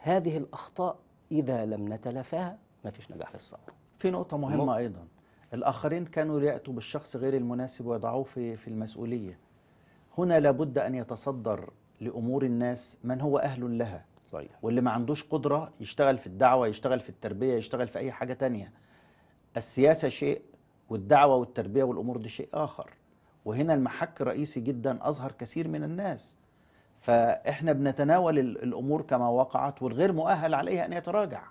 [SPEAKER 2] هذه الأخطاء إذا لم نتلافاها ما فيش نجاح
[SPEAKER 1] للثورة في نقطة مهمة م... أيضا الآخرين كانوا يأتوا بالشخص غير المناسب ويضعوه في في المسؤولية هنا لابد أن يتصدر لأمور الناس من هو أهل لها صحيح. واللي ما عندوش قدرة يشتغل في الدعوة يشتغل في التربية يشتغل في أي حاجة تانية السياسة شيء والدعوة والتربية والأمور دي شيء آخر وهنا المحك رئيسي جدا أظهر كثير من الناس فإحنا بنتناول الأمور كما وقعت والغير مؤهل عليها أن يتراجع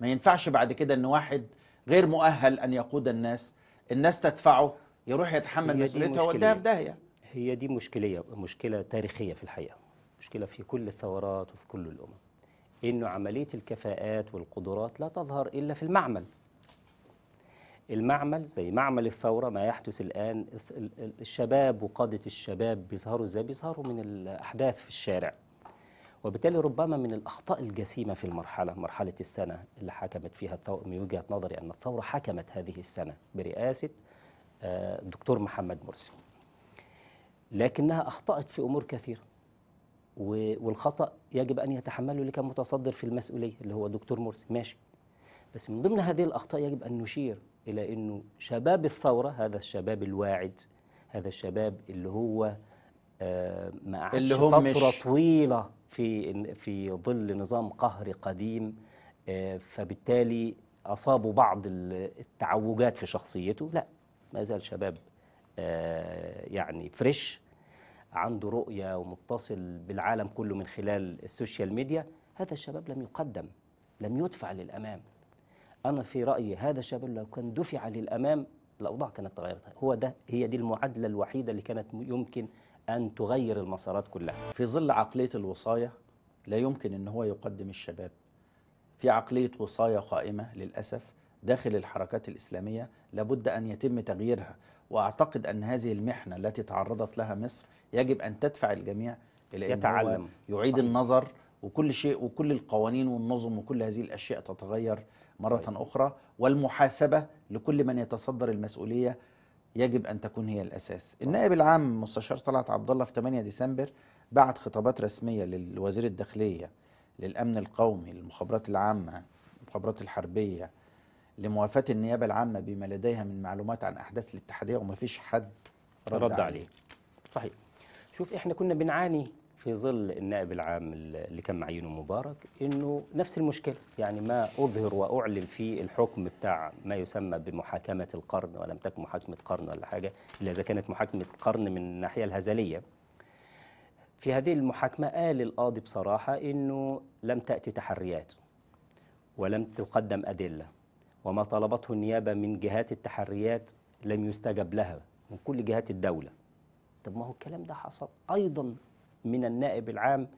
[SPEAKER 1] ما ينفعش بعد كده أن واحد غير مؤهل أن يقود الناس الناس تدفعه يروح يتحمل مسؤوليتها ويوديها في داهية
[SPEAKER 2] هي دي مشكلة مشكلة تاريخية في الحقيقة مشكلة في كل الثورات وفي كل الأمم إنه عملية الكفاءات والقدرات لا تظهر إلا في المعمل المعمل زي معمل الثورة ما يحدث الآن الشباب وقادة الشباب بيظهروا إزاي بيظهروا من الأحداث في الشارع وبالتالي ربما من الأخطاء الجسيمة في المرحلة مرحلة السنة اللي حكمت فيها الثورة من وجهة نظري أن الثورة حكمت هذه السنة برئاسة آه، الدكتور محمد مرسي لكنها أخطأت في أمور كثيرة والخطأ يجب أن يتحمله اللي كان متصدر في المسؤولية اللي هو دكتور مرسي ماشي بس من ضمن هذه الأخطاء يجب أن نشير إلى أنه شباب الثورة هذا الشباب الواعد هذا الشباب اللي هو آه، ما قعدش فترة طويلة في في ظل نظام قهري قديم آه، فبالتالي أصابوا بعض التعوجات في شخصيته لا ما زال شباب آه، يعني فريش عنده رؤية ومتصل بالعالم كله من خلال السوشيال ميديا هذا الشباب لم يقدم لم يدفع للأمام أنا في رأيي هذا الشباب لو كان دفع للأمام الأوضاع كانت تغيرت هو ده هي دي المعادلة الوحيدة اللي كانت يمكن أن تغير المسارات كلها في ظل عقلية الوصاية
[SPEAKER 1] لا يمكن أن هو يقدم الشباب في عقلية وصاية قائمة للأسف داخل الحركات الإسلامية لابد أن يتم تغييرها واعتقد ان هذه المحنه التي تعرضت لها مصر يجب ان تدفع الجميع الى يتعلم يعيد صحيح. النظر وكل شيء وكل القوانين والنظم وكل هذه الاشياء تتغير مره صحيح. اخرى والمحاسبه لكل من يتصدر المسؤوليه يجب ان تكون هي الاساس. النائب العام مستشار طلعت عبد الله في 8 ديسمبر بعت خطابات رسميه لوزير الداخليه للامن القومي للمخابرات العامه المخابرات الحربيه لموافاة النيابة العامة بما لديها من معلومات عن أحداث الاتحادية وما فيش حد رد, رد عليه. عليه
[SPEAKER 2] صحيح شوف إحنا كنا بنعاني في ظل النائب العام اللي كان معينه مبارك انه نفس المشكله يعني ما اظهر واعلن في الحكم بتاع ما يسمى بمحاكمه القرن ولم تكن محاكمه قرن ولا حاجه الا اذا كانت محاكمه قرن من الناحيه الهزليه في هذه المحاكمه قال القاضي بصراحه انه لم تاتي تحريات ولم تقدم ادله وما طلبته النيابة من جهات التحريات لم يستجب لها من كل جهات الدولة طب ما هو الكلام ده حصل أيضا من النائب العام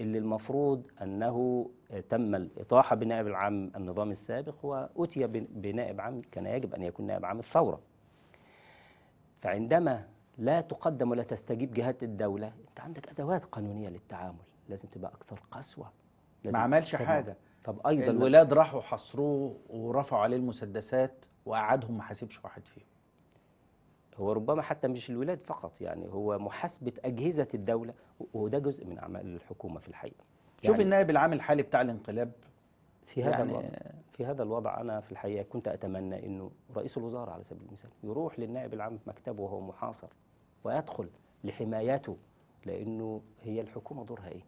[SPEAKER 2] اللي المفروض أنه تم الإطاحة بنائب العام النظام السابق وأتي بنائب عام كان يجب أن يكون نائب عام الثورة فعندما لا تقدم ولا تستجيب جهات الدولة أنت عندك أدوات قانونية للتعامل لازم تبقى أكثر قسوة لازم ما عملش حاجة طب ايضا الولاد راحوا حصروه ورفعوا عليه المسدسات وقعدهم ما حاسبش واحد فيهم هو ربما حتى مش الولاد فقط يعني هو محاسبه اجهزه الدوله وده جزء من اعمال الحكومه في الحقيقه شوف يعني النائب العام الحالي بتاع الانقلاب في هذا يعني الوضع في هذا الوضع انا في الحقيقه كنت اتمنى انه رئيس الوزراء على سبيل المثال يروح للنائب العام في مكتبه وهو محاصر ويدخل لحمايته لانه هي الحكومه دورها ايه؟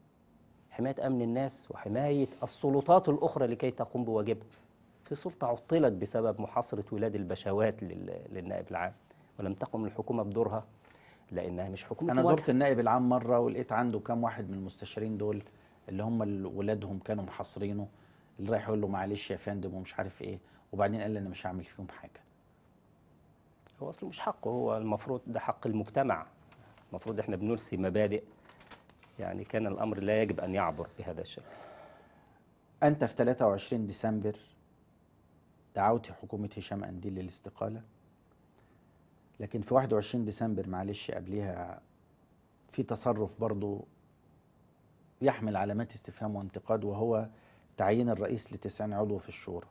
[SPEAKER 2] حماية أمن الناس وحماية السلطات الأخرى لكي تقوم بواجبها في سلطة عطلت بسبب محاصرة ولاد البشوات للنائب العام ولم تقم الحكومة بدورها لأنها مش حكومة أنا زرت النائب العام مرة ولقيت عنده كام واحد من المستشارين دول
[SPEAKER 1] اللي هم ولادهم كانوا محاصرينه اللي رايح يقول له معلش يا فندم ومش عارف إيه وبعدين قال أنا مش هعمل فيهم حاجة
[SPEAKER 2] هو أصله مش حقه هو المفروض ده حق المجتمع المفروض احنا بنرسي مبادئ يعني كان الأمر لا يجب أن يعبر بهذا الشكل
[SPEAKER 1] أنت في 23 ديسمبر دعوت حكومة هشام أنديل للاستقالة لكن في 21 ديسمبر معلش قبلها في تصرف برضه يحمل علامات استفهام وانتقاد وهو تعيين الرئيس لتسعين عضو في الشورى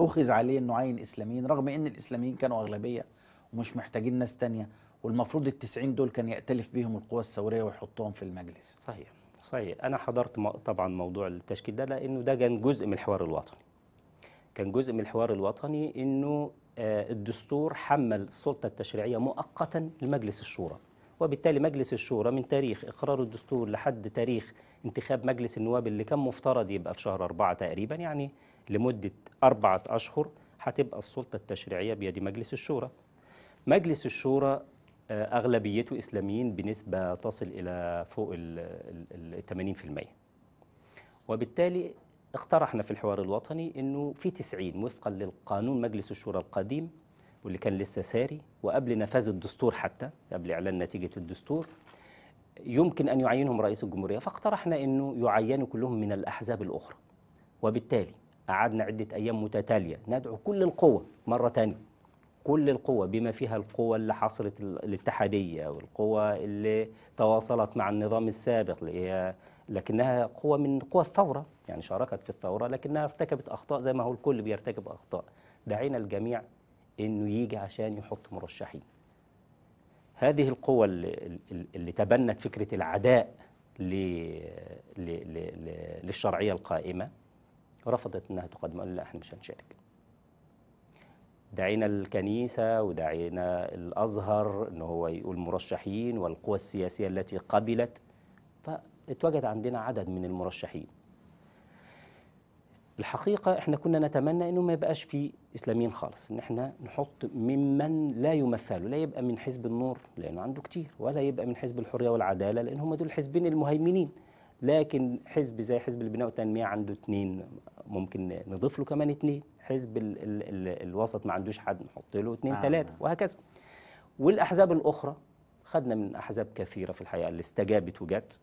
[SPEAKER 1] أخذ عليه أنه عين إسلاميين رغم أن الإسلاميين كانوا أغلبية ومش محتاجين ناس تانية والمفروض ال 90 دول كان يأتلف بيهم القوى الثورية ويحطهم في المجلس
[SPEAKER 2] صحيح صحيح أنا حضرت طبعا موضوع التشكيل ده لأنه ده كان جزء من الحوار الوطني كان جزء من الحوار الوطني أنه آه، الدستور حمل السلطة التشريعية مؤقتا لمجلس الشورى وبالتالي مجلس الشورى من تاريخ إقرار الدستور لحد تاريخ انتخاب مجلس النواب اللي كان مفترض يبقى في شهر أربعة تقريبا يعني لمدة أربعة أشهر هتبقى السلطة التشريعية بيد مجلس الشورى مجلس الشورى آه، أغلبيته إسلاميين بنسبة تصل إلى فوق ال 80% وبالتالي اقترحنا في الحوار الوطني أنه في 90 وفقا للقانون مجلس الشورى القديم واللي كان لسه ساري وقبل نفاذ الدستور حتى قبل إعلان نتيجة الدستور يمكن أن يعينهم رئيس الجمهورية فاقترحنا أنه يعينوا كلهم من الأحزاب الأخرى وبالتالي قعدنا عدة أيام متتالية ندعو كل القوة مرة ثانيه كل القوى بما فيها القوى اللي حصلت الاتحادية والقوى اللي تواصلت مع النظام السابق اللي هي لكنها قوة من قوى الثورة يعني شاركت في الثورة لكنها ارتكبت أخطاء زي ما هو الكل بيرتكب أخطاء دعينا الجميع أنه يجي عشان يحط مرشحين هذه القوة اللي, اللي تبنت فكرة العداء للشرعية القائمة رفضت أنها تقدم قالوا لا احنا مش هنشارك دعينا الكنيسة ودعينا الأزهر أنه هو يقول مرشحين والقوى السياسية التي قبلت فاتوجد عندنا عدد من المرشحين الحقيقة احنا كنا نتمنى انه ما يبقاش في اسلاميين خالص ان احنا نحط ممن لا يمثلوا لا يبقى من حزب النور لانه عنده كتير ولا يبقى من حزب الحرية والعدالة لان هم دول الحزبين المهيمنين لكن حزب زي حزب البناء والتنمية عنده اثنين ممكن نضيف له كمان اثنين حزب الـ الـ الـ الوسط ما عندوش حد نحط له اثنين ثلاثه آه. وهكذا والاحزاب الاخرى خدنا من احزاب كثيره في الحقيقه اللي استجابت وجت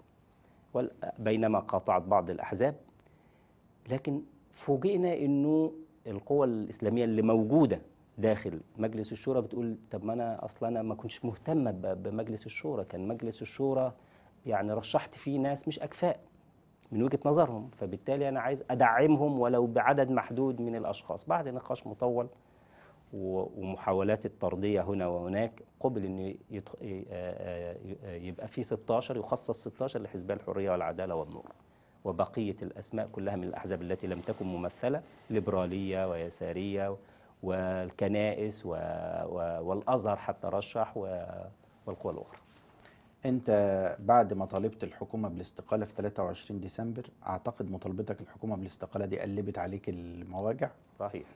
[SPEAKER 2] بينما قاطعت بعض الاحزاب لكن فوجئنا انه القوى الاسلاميه اللي موجوده داخل مجلس الشورى بتقول طب ما انا اصلا انا ما كنتش مهتمه بمجلس الشورى كان مجلس الشورى يعني رشحت فيه ناس مش اكفاء من وجهه نظرهم فبالتالي انا عايز ادعمهم ولو بعدد محدود من الاشخاص بعد نقاش مطول ومحاولات الطرديه هنا وهناك قبل ان يبقى في 16 يخصص 16 لحزب الحريه والعداله والنور وبقيه الاسماء كلها من الاحزاب التي لم تكن ممثله ليبراليه ويساريه والكنائس والازهر حتى رشح والقوى الاخرى
[SPEAKER 1] انت بعد ما طالبت الحكومه بالاستقاله في 23 ديسمبر اعتقد مطالبتك الحكومه بالاستقاله دي قلبت عليك المواجع صحيح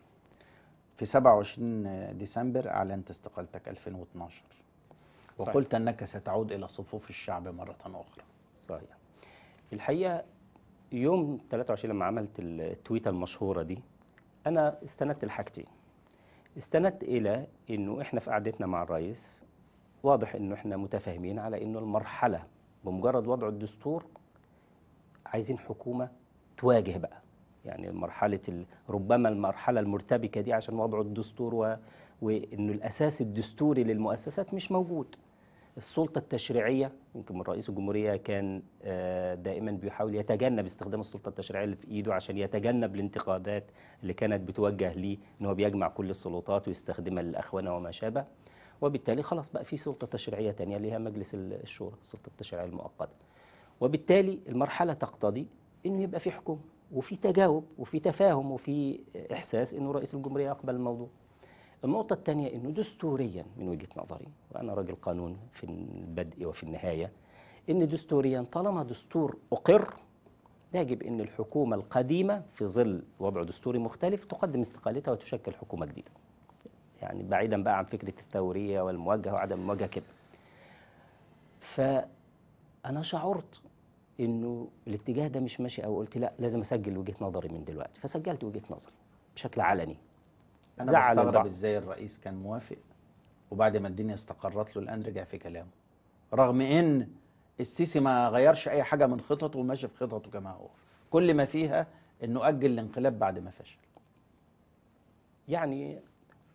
[SPEAKER 1] في 27 ديسمبر اعلنت استقالتك 2012 صحيح. وقلت انك ستعود الى صفوف الشعب مره اخرى
[SPEAKER 2] صحيح الحقيقه يوم 23 لما عملت التويته المشهوره دي انا استندت لحاجتين استندت الى انه احنا في قعدتنا مع الرئيس واضح انه احنا متفاهمين على انه المرحله بمجرد وضع الدستور عايزين حكومه تواجه بقى يعني مرحله ربما المرحله المرتبكه دي عشان وضع الدستور و... وانه الاساس الدستوري للمؤسسات مش موجود السلطه التشريعيه يمكن رئيس الجمهوريه كان آه، دائما بيحاول يتجنب استخدام السلطه التشريعيه اللي في ايده عشان يتجنب الانتقادات اللي كانت بتوجه ليه ان هو بيجمع كل السلطات ويستخدمها للاخوان وما شابه وبالتالي خلاص بقى في سلطه تشريعيه ثانيه اللي هي مجلس الشورى السلطه التشريعيه المؤقته وبالتالي المرحله تقتضي انه يبقى في حكومه وفي تجاوب وفي تفاهم وفي احساس انه رئيس الجمهوريه يقبل الموضوع النقطة الثانية أنه دستوريا من وجهة نظري وأنا راجل قانون في البدء وفي النهاية أن دستوريا طالما دستور أقر يجب أن الحكومة القديمة في ظل وضع دستوري مختلف تقدم استقالتها وتشكل حكومة جديدة يعني بعيدا بقى عن فكره الثوريه والمواجهه وعدم المواجهه كده فانا شعرت انه الاتجاه ده مش ماشي او قلت لا لازم اسجل وجهه نظري من دلوقتي فسجلت وجهه نظري بشكل علني انا مستغرب ازاي
[SPEAKER 1] الرئيس كان موافق وبعد ما الدنيا استقرت له الان رجع في كلامه رغم ان السيسي ما غيرش اي حاجه من خططه وماشي في خططه كما هو كل ما فيها انه اجل الانقلاب بعد ما فشل
[SPEAKER 2] يعني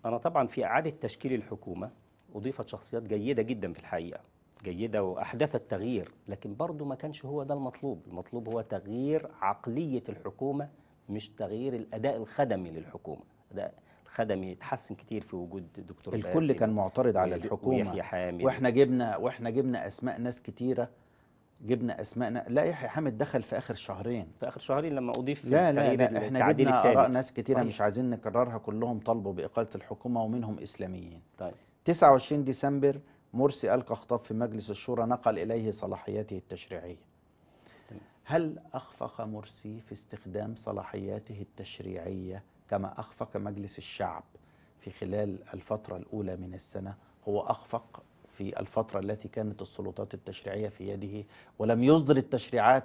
[SPEAKER 2] أنا طبعا في إعادة تشكيل الحكومة أضيفت شخصيات جيدة جدا في الحقيقة جيدة وأحدثت تغيير لكن برضه ما كانش هو ده المطلوب المطلوب هو تغيير عقلية الحكومة مش تغيير الأداء الخدمي للحكومة ده الخدمي يتحسن كتير في وجود دكتور الكل كان معترض على الحكومه واحنا
[SPEAKER 1] جبنا واحنا جبنا اسماء ناس كتيره جبنا اسمائنا لا يحيى حامد دخل في اخر
[SPEAKER 2] شهرين في اخر شهرين لما اضيف لا لا, لا احنا جبنا اراء ناس كتيره مش عايزين نكررها كلهم
[SPEAKER 1] طالبوا باقاله الحكومه ومنهم اسلاميين طيب 29 ديسمبر مرسي القى خطاب في مجلس الشورى نقل اليه صلاحياته التشريعيه طيب. هل اخفق مرسي في استخدام صلاحياته التشريعيه كما اخفق مجلس الشعب في خلال الفتره الاولى من السنه هو اخفق في الفترة التي كانت السلطات التشريعية في يده ولم يصدر التشريعات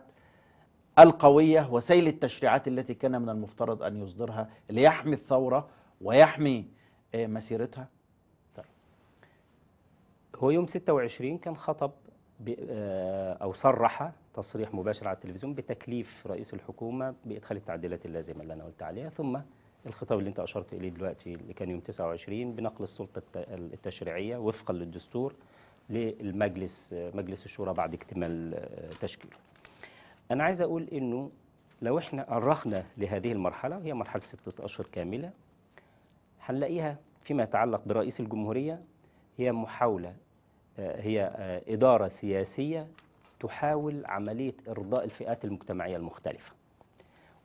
[SPEAKER 1] القوية وسيل التشريعات التي كان من المفترض أن يصدرها ليحمي الثورة
[SPEAKER 2] ويحمي آه، مسيرتها طيب. هو يوم 26 كان خطب آه، أو صرح تصريح مباشر على التلفزيون بتكليف رئيس الحكومة بإدخال التعديلات اللازمة اللي أنا قلت عليها ثم الخطاب اللي انت اشرت اليه دلوقتي اللي كان يوم 29 بنقل السلطه التشريعيه وفقا للدستور للمجلس مجلس الشورى بعد اكتمال آه، تشكيله. انا عايز اقول انه لو احنا أرخنا لهذه المرحله هي مرحله ستة اشهر كامله هنلاقيها فيما يتعلق برئيس الجمهوريه هي محاوله آه، هي آه، اداره سياسيه تحاول عمليه ارضاء الفئات المجتمعيه المختلفه.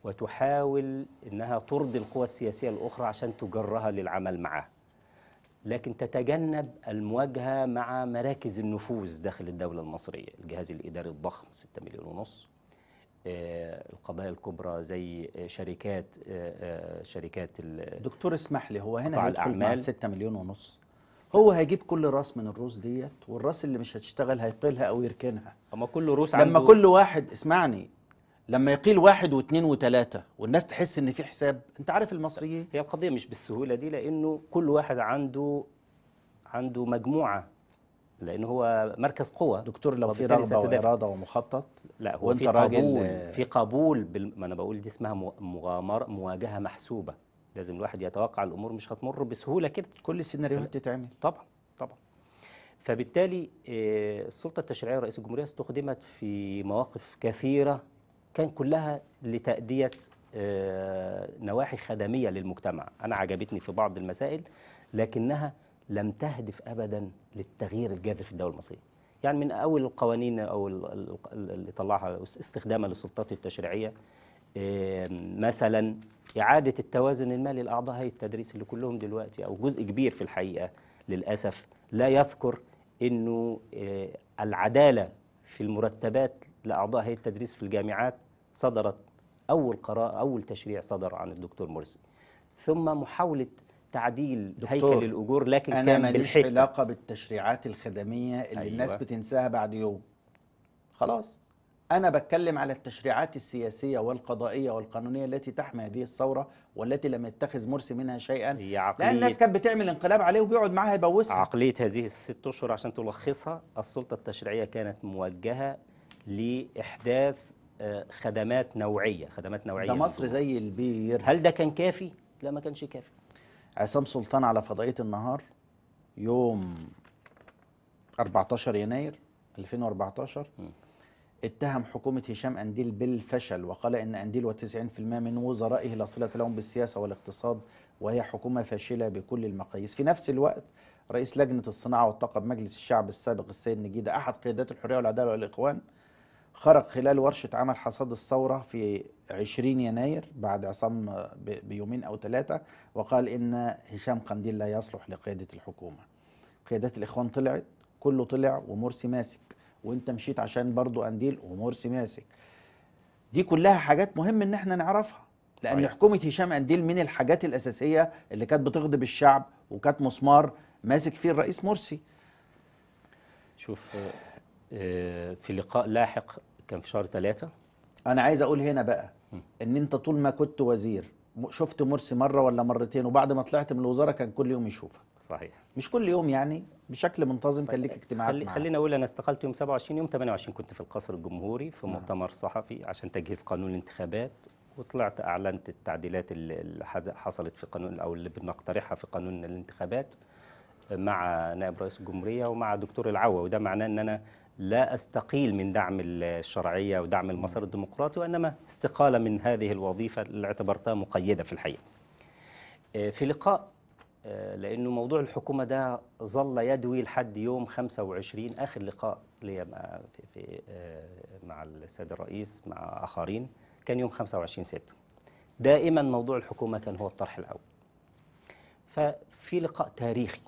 [SPEAKER 2] وتحاول أنها ترضي القوى السياسية الأخرى عشان تجرها للعمل معها لكن تتجنب المواجهة مع مراكز النفوذ داخل الدولة المصرية الجهاز الإداري الضخم 6 مليون ونص آه، القضايا الكبرى زي آه، شركات آه، شركات دكتور اسمح لي هو هنا هيدخل مع 6
[SPEAKER 1] مليون ونص هو هيجيب كل راس من الروس ديت والراس اللي مش هتشتغل هيقيلها او يركنها اما كل روس لما عنده كل واحد اسمعني لما
[SPEAKER 2] يقيل واحد واثنين وثلاثة والناس تحس ان في حساب انت عارف المصريين هي القضية مش بالسهولة دي لانه كل واحد عنده عنده مجموعة لأن هو مركز قوة دكتور لو في رغبة وإرادة ومخطط لا هو وانت في قبول في قبول بال... ما أنا بقول دي اسمها مغامرة مواجهة محسوبة لازم الواحد يتوقع الأمور مش هتمر بسهولة كده كل السيناريوهات تتعمل طبعا طبعا فبالتالي آه، السلطة التشريعية رئيس الجمهورية استخدمت في مواقف كثيرة كان كلها لتأدية آه، نواحي خدمية للمجتمع أنا عجبتني في بعض المسائل لكنها لم تهدف أبدا للتغيير الجذري في الدولة المصرية يعني من أول القوانين أو اللي طلعها استخدامها للسلطات التشريعية آه، مثلا إعادة التوازن المالي لأعضاء هيئة التدريس اللي كلهم دلوقتي أو جزء كبير في الحقيقة للأسف لا يذكر أنه آه، العدالة في المرتبات لاعضاء هيئه التدريس في الجامعات صدرت اول قرار اول تشريع صدر عن الدكتور مرسي ثم محاوله تعديل هيكل الاجور لكن أنا كان ماليش علاقه
[SPEAKER 1] بالتشريعات الخدميه اللي أيوة. الناس بتنساها بعد يوم خلاص انا بتكلم على التشريعات السياسيه والقضائيه والقانونيه التي تحمي هذه الثوره والتي لم يتخذ مرسي منها شيئا
[SPEAKER 2] لان الناس كانت
[SPEAKER 1] بتعمل انقلاب عليه وبيقعد معاها يبوسها
[SPEAKER 2] عقليه هذه الست اشهر عشان تلخصها السلطه التشريعيه كانت موجهه لاحداث آه، خدمات نوعيه خدمات نوعيه ده مصر زي البير هل ده كان كافي لا ما كانش كافي
[SPEAKER 1] عصام سلطان على فضائيه النهار يوم 14 يناير 2014 م. اتهم حكومة هشام أنديل بالفشل وقال إن أنديل و90% من وزرائه لا صلة لهم بالسياسة والاقتصاد وهي حكومة فاشلة بكل المقاييس في نفس الوقت رئيس لجنة الصناعة والطاقة بمجلس الشعب السابق السيد نجيدة أحد قيادات الحرية والعدالة والإخوان خرج خلال ورشة عمل حصاد الثورة في 20 يناير بعد عصام بيومين أو ثلاثة وقال إن هشام قنديل لا يصلح لقيادة الحكومة قيادات الإخوان طلعت كله طلع ومرسي ماسك وانت مشيت عشان برضو قنديل ومرسي ماسك دي كلها حاجات مهم ان احنا نعرفها لان صحيح. حكومه هشام قنديل من الحاجات الاساسيه اللي كانت بتغضب الشعب وكانت مسمار ماسك فيه الرئيس مرسي
[SPEAKER 2] شوف آه، في لقاء لاحق كان في شهر ثلاثة انا عايز اقول
[SPEAKER 1] هنا بقى ان انت طول ما كنت وزير شفت مرسي مره ولا مرتين وبعد ما طلعت من الوزاره كان كل يوم يشوفك صحيح مش كل يوم يعني بشكل منتظم صحيح. كان ليك اجتماعات خلي معاه. خلينا
[SPEAKER 2] اقول انا استقلت يوم 27 يوم 28 كنت في القصر الجمهوري في نعم. مؤتمر صحفي عشان تجهيز قانون الانتخابات وطلعت اعلنت التعديلات اللي حصلت في قانون او اللي بنقترحها في قانون الانتخابات مع نائب رئيس الجمهوريه ومع دكتور العوا وده معناه ان انا لا أستقيل من دعم الشرعية ودعم المسار الديمقراطي وإنما استقالة من هذه الوظيفة اللي اعتبرتها مقيدة في الحقيقة آه، في لقاء آه، لأنه موضوع الحكومة ده ظل يدوي لحد يوم 25 آخر لقاء لي مع, في في آه، مع السيد الرئيس مع آخرين كان يوم 25 6 دائما موضوع الحكومة كان هو الطرح الأول ففي لقاء تاريخي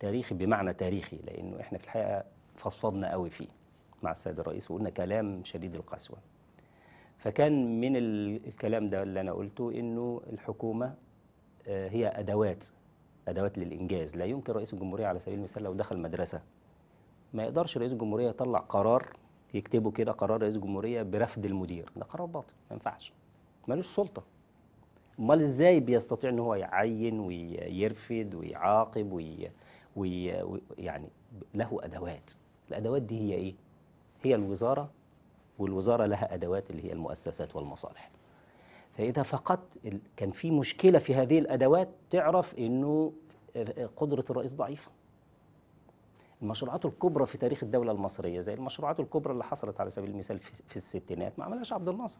[SPEAKER 2] تاريخي بمعنى تاريخي لأنه إحنا في الحقيقة فصفضنا قوي فيه مع السيد الرئيس وقلنا كلام شديد القسوه فكان من الكلام ده اللي انا قلته انه الحكومه آه، هي ادوات ادوات للانجاز لا يمكن رئيس الجمهوريه على سبيل المثال لو دخل مدرسه ما يقدرش رئيس الجمهوريه يطلع قرار يكتبه كده قرار رئيس الجمهوريه برفض المدير ده قرار باطل ما ينفعش ملوش سلطه امال ازاي بيستطيع ان هو يعين ويرفد ويعاقب وي... وي... يعني له ادوات الأدوات دي هي إيه؟ هي الوزارة والوزارة لها أدوات اللي هي المؤسسات والمصالح فإذا فقط كان في مشكلة في هذه الأدوات تعرف أنه آه، آه، قدرة الرئيس ضعيفة المشروعات الكبرى في تاريخ الدولة المصرية زي المشروعات الكبرى اللي حصلت على سبيل المثال في الستينات ما عملهاش عبد الناصر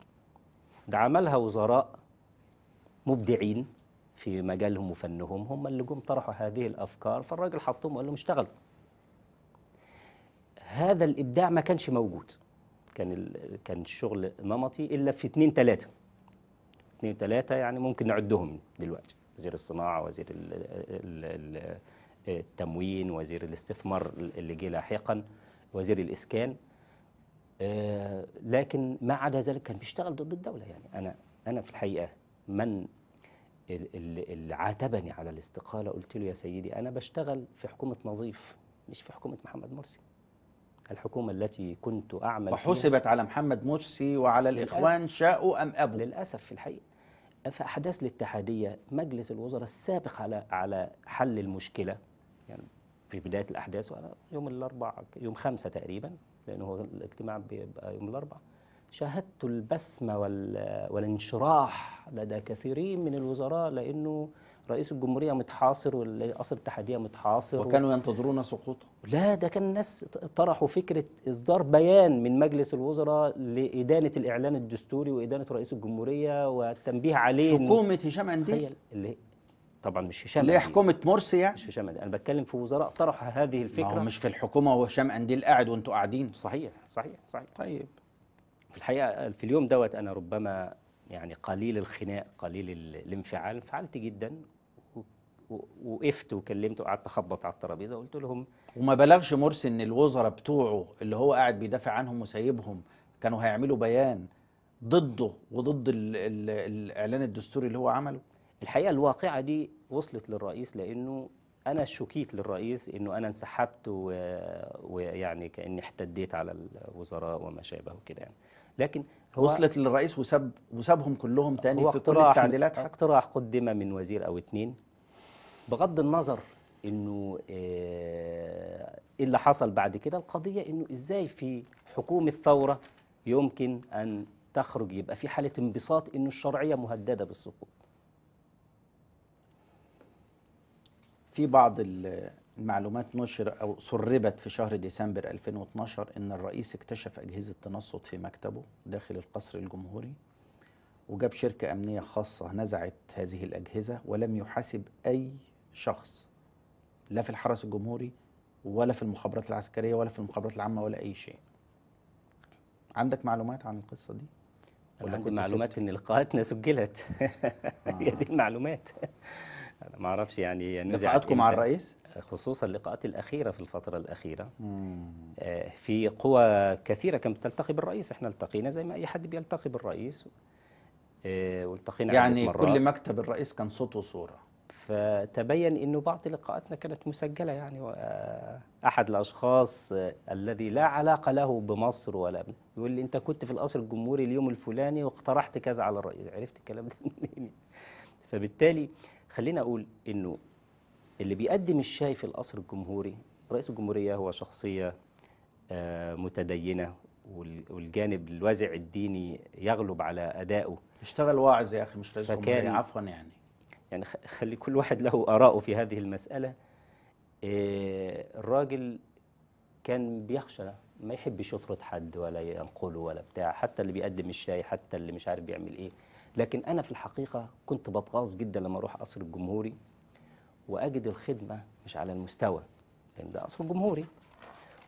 [SPEAKER 2] ده عملها وزراء مبدعين في مجالهم وفنهم هم اللي جم طرحوا هذه الافكار فالراجل حطهم وقال لهم اشتغلوا هذا الابداع ما كانش موجود كان كان الشغل نمطي الا في اثنين ثلاثه اثنين ثلاثه يعني ممكن نعدهم دلوقتي وزير الصناعه وزير الـ الـ التموين وزير الاستثمار اللي جه لاحقا وزير الاسكان آه لكن ما عدا ذلك كان بيشتغل ضد الدوله يعني انا انا في الحقيقه من اللي عاتبني على الاستقاله قلت له يا سيدي انا بشتغل في حكومه نظيف مش في حكومه محمد مرسي الحكومة التي كنت أعمل وحسبت على محمد مرسي وعلى الإخوان شاءوا أم أبوا للأسف في الحقيقة فأحداث الاتحادية مجلس الوزراء السابق على على حل المشكلة يعني في بداية الأحداث وأنا يوم الاربعاء يوم خمسة تقريبا لأنه هو الاجتماع بيبقى يوم الاربعاء شاهدت البسمة والانشراح لدى كثيرين من الوزراء لأنه رئيس الجمهوريه متحاصر والقصر الاتحاديه متحاصر وكانوا ينتظرون سقوطه لا ده كان الناس طرحوا فكره اصدار بيان من مجلس الوزراء لادانه الاعلان الدستوري وادانه رئيس الجمهوريه والتنبيه عليه حكومه هشام انديل اللي طبعا مش هشام اللي حكومه مرسي يعني مش هشام انديل انا بتكلم في وزراء طرحوا هذه الفكره ما هو مش في الحكومه وهشام انديل قاعد وانتوا قاعدين صحيح صحيح صحيح طيب في الحقيقه في اليوم دوت انا ربما يعني قليل الخناق قليل الانفعال انفعلت جدا وقفت وكلمته وقعدت اخبط على الترابيزه وقلت لهم
[SPEAKER 1] وما بلغش مرسي ان الوزراء بتوعه اللي هو قاعد بيدافع عنهم وسايبهم كانوا هيعملوا بيان
[SPEAKER 2] ضده وضد الـ الـ الاعلان الدستوري اللي هو عمله الحقيقه الواقعه دي وصلت للرئيس لانه انا شكيت للرئيس انه انا انسحبت ويعني كاني احتديت على الوزراء وما شابه وكده يعني لكن هو وصلت
[SPEAKER 1] للرئيس وساب وسابهم كلهم تاني في كل التعديلات
[SPEAKER 2] اقتراح قدم من وزير او اثنين بغض النظر انه آه، ايه اللي حصل بعد كده القضيه انه ازاي في حكومه ثوره يمكن ان تخرج يبقى في حاله انبساط انه الشرعيه مهدده بالسقوط
[SPEAKER 1] في بعض المعلومات نشر او سربت في شهر ديسمبر 2012 ان الرئيس اكتشف اجهزه تنصت في مكتبه داخل القصر الجمهوري وجاب شركه امنيه خاصه نزعت هذه الاجهزه ولم يحاسب اي شخص لا في الحرس الجمهوري ولا في المخابرات العسكريه ولا في المخابرات العامه ولا اي شيء عندك معلومات عن القصه دي ولا عندي معلومات ان
[SPEAKER 2] لقاءاتنا سجلت هي آه. دي المعلومات انا ما اعرفش يعني لقاءاتكم مع الرئيس خصوصا اللقاءات الاخيره في الفتره الاخيره آه في قوى كثيره كانت تلتقي بالرئيس احنا التقينا زي ما اي حد بيلتقي بالرئيس آه والتقينا يعني مرات. كل مكتب الرئيس كان صوت وصوره فتبين انه بعض لقاءاتنا كانت مسجله يعني آه، احد الاشخاص آه، الذي لا علاقه له بمصر ولا يقول لي انت كنت في القصر الجمهوري اليوم الفلاني واقترحت كذا على الرئيس عرفت الكلام ده منين فبالتالي خلينا اقول انه اللي بيقدم الشاي في القصر الجمهوري رئيس الجمهوريه هو شخصيه آه، متدينه والجانب الوازع الديني يغلب على ادائه اشتغل واعظ يا اخي مش رئيس جمهوريه عفوا يعني يعني خلي كل واحد له آراءه في هذه المسألة آه، الراجل كان بيخشى ما يحبش يطرد حد ولا ينقله ولا بتاع حتى اللي بيقدم الشاي حتى اللي مش عارف بيعمل ايه لكن انا في الحقيقه كنت بتغاظ جدا لما اروح قصر الجمهوري واجد الخدمه مش على المستوى لان ده قصر جمهوري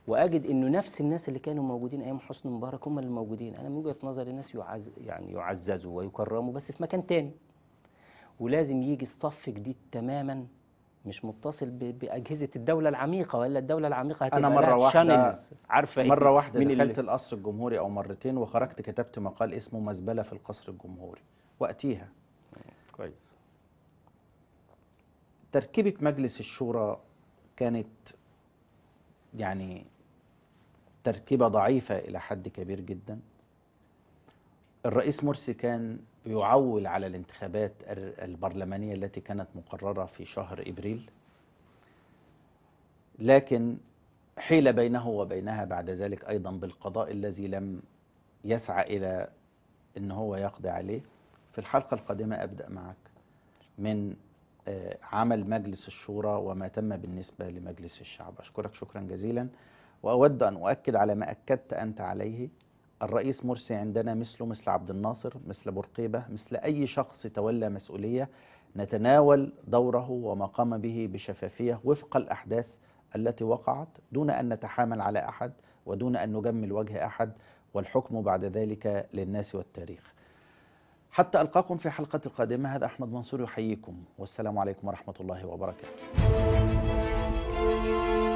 [SPEAKER 2] واجد انه نفس الناس اللي كانوا موجودين ايام حسني مبارك هم اللي موجودين انا من وجهه نظري الناس يعز يعني يعززوا ويكرموا بس في مكان تاني ولازم يجي الصف جديد تماما مش متصل باجهزه الدوله العميقه ولا الدوله العميقه هتبقى انا مره واحده عارفه مره إيه؟ واحده دخلت
[SPEAKER 1] القصر الجمهوري او مرتين وخرجت كتبت مقال اسمه مزبله في القصر الجمهوري وقتيها كويس تركيبه مجلس الشورى كانت يعني تركيبه ضعيفه الى حد كبير جدا الرئيس مرسي كان يعول على الانتخابات البرلمانيه التي كانت مقرره في شهر ابريل لكن حيل بينه وبينها بعد ذلك ايضا بالقضاء الذي لم يسعى الى ان هو يقضي عليه في الحلقه القادمه ابدا معك من آه، عمل مجلس الشورى وما تم بالنسبه لمجلس الشعب اشكرك شكرا جزيلا واود ان اؤكد على ما اكدت انت عليه الرئيس مرسي عندنا مثله مثل عبد الناصر مثل برقيبة مثل أي شخص تولى مسؤولية نتناول دوره وما قام به بشفافية وفق الأحداث التي وقعت دون أن نتحامل على أحد ودون أن نجمل وجه أحد والحكم بعد ذلك للناس والتاريخ حتى ألقاكم في حلقة القادمة هذا أحمد منصور يحييكم والسلام عليكم ورحمة الله وبركاته